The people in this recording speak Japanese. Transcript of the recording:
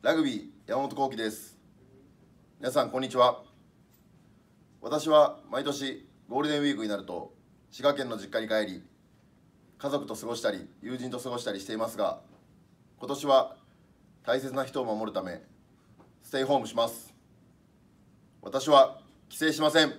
ラグビー山本幸喜です皆さんこんにちは私は毎年ゴールデンウィークになると滋賀県の実家に帰り家族と過ごしたり友人と過ごしたりしていますが今年は大切な人を守るためステイホームします私は帰省しません